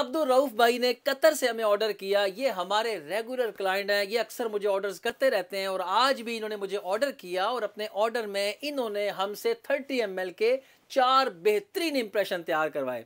अब्दुल रऊफ भाई ने कतर से हमें ऑर्डर किया ये हमारे रेगुलर क्लाइंट हैं ये अक्सर मुझे ऑर्डर्स करते रहते हैं और आज भी इन्होंने मुझे ऑर्डर किया और अपने ऑर्डर में इन्होंने हमसे 30 एम के चार बेहतरीन इंप्रेशन तैयार करवाए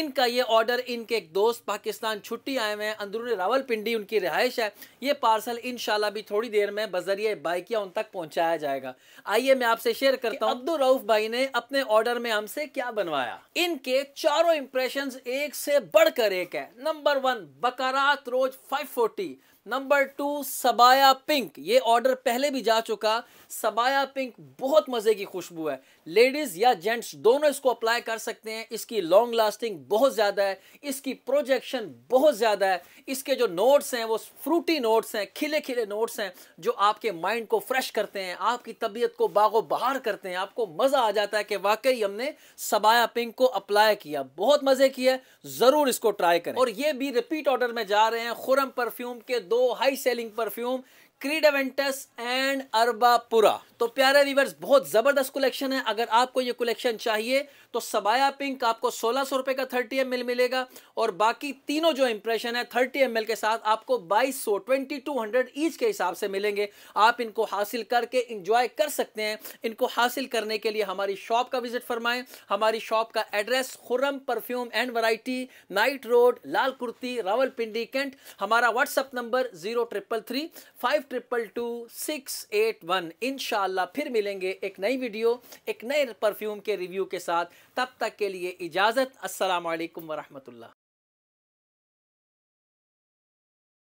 इनका ये ऑर्डर इनके एक दोस्त पाकिस्तान छुट्टी आए हुए हैं अंदरून रावलपिंडी उनकी रिहाइश है ये पार्सल इन भी थोड़ी देर में बजरिए बाइकिया उन तक पहुंचाया जाएगा आइए मैं आपसे शेयर करता हूँ अब्दुल रऊफ भाई ने अपने ऑर्डर में हमसे क्या बनवाया इनके चारों इंप्रेशन एक से बढ़कर एक है number one baccarat rose five number two सबाया पिंक ये ऑर्डर पहले भी जा चुका सबाया पिंक बहुत मज़े की खुशबू है लेडीज़ या जेंट्स दोनों इसको अप्लाई कर सकते हैं इसकी लॉन्ग लास्टिंग बहुत ज़्यादा है इसकी प्रोजेक्शन बहुत ज़्यादा है इसके जो नोट्स हैं वो फ्रूटी नोट्स हैं खिले खिले नोट्स हैं जो आपके माइंड को फ्रेश करते हैं आपकी तबीयत को बागो बहार करते हैं आपको मज़ा आ जाता है कि वाकई हमने सबाया पिंक को अप्लाई किया बहुत मज़े किया ज़रूर इसको ट्राई करें और ये भी रिपीट ऑर्डर में जा रहे हैं खुरम परफ्यूम के दो high selling perfume creed aventus and अरबापुरा तो प्यारे रिवर्स बहुत ज़बरदस्त कलेक्शन है अगर आपको ये कलेक्शन चाहिए तो सबाया पिंक आपको सोलह सौ रुपए का थर्टी एम मिलेगा और बाकी तीनों जो इंप्रेशन है थर्टी एम के साथ आपको बाईस सौ ट्वेंटी टू हंड्रेड ईच के हिसाब से मिलेंगे आप इनको हासिल करके इंजॉय कर सकते हैं इनको हासिल करने के लिए हमारी शॉप का विजिट फरमाएं हमारी शॉप का address Khurram perfume and variety night road Lal Kurti Rawalpindi cantt हमारा WhatsApp number zero triple three five triple two six eight one इनशाला फिर मिलेंगे एक नई वीडियो एक नए परफ्यूम के रिव्यू के साथ तब तक के लिए इजाज़त असल वरहमल्ला